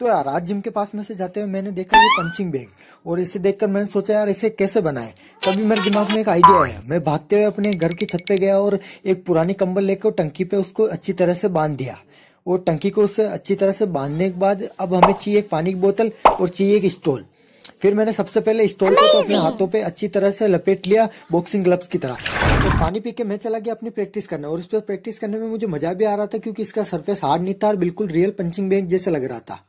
तो यार आज जिम के पास में से जाते हुए मैंने देखा ये पंचिंग बैग और इसे देखकर मैंने सोचा यार इसे कैसे बनाए तभी मेरे दिमाग में एक आइडिया आया मैं भागते हुए अपने घर की छत पे गया और एक पुरानी कंबल लेकर टंकी पे उसको अच्छी तरह से बांध दिया और टंकी को उसे अच्छी तरह से बांधने के बाद अब हमें चाहिए एक पानी की बोतल और चाहिए एक स्टोल फिर मैंने सबसे पहले स्टोल को तो अपने हाथों पे अच्छी तरह से लपेट लिया बॉक्सिंग ग्लव्स की तरह तो पानी पी के मैं चला गया अपनी प्रैक्टिस करने और उस पर प्रैक्टिस करने में मुझे मजा भी आ रहा था क्योंकि इसका सरफेस हार्ड नहीं था और बिल्कुल रियल पंचिंग बैग जैसे लग रहा था